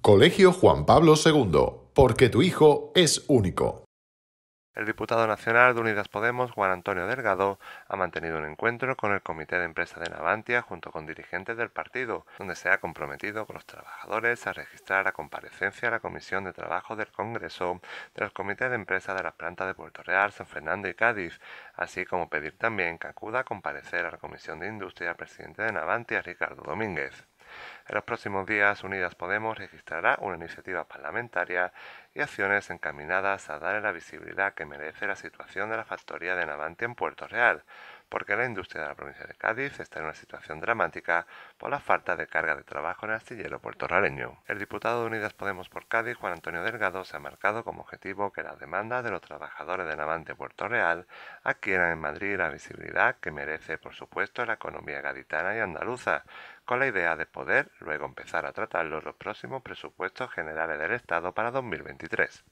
Colegio Juan Pablo II, porque tu hijo es único. El diputado nacional de Unidas Podemos, Juan Antonio Delgado, ha mantenido un encuentro con el Comité de Empresa de Navantia junto con dirigentes del partido, donde se ha comprometido con los trabajadores a registrar a comparecencia a la Comisión de Trabajo del Congreso de los Comités de Empresa de las plantas de Puerto Real, San Fernando y Cádiz, así como pedir también que acuda a comparecer a la Comisión de Industria al presidente de Navantia, Ricardo Domínguez. En los próximos días, Unidas Podemos registrará una iniciativa parlamentaria y acciones encaminadas a darle la visibilidad que merece la situación de la factoría de Navante en Puerto Real, porque la industria de la provincia de Cádiz está en una situación dramática por la falta de carga de trabajo en el astillero puertorraleño. El diputado de Unidas Podemos por Cádiz, Juan Antonio Delgado, se ha marcado como objetivo que la demanda de los trabajadores de Navante Puerto Real adquieran en Madrid la visibilidad que merece, por supuesto, la economía gaditana y andaluza, con la idea de poder luego empezar a tratarlos los próximos presupuestos generales del Estado para 2023.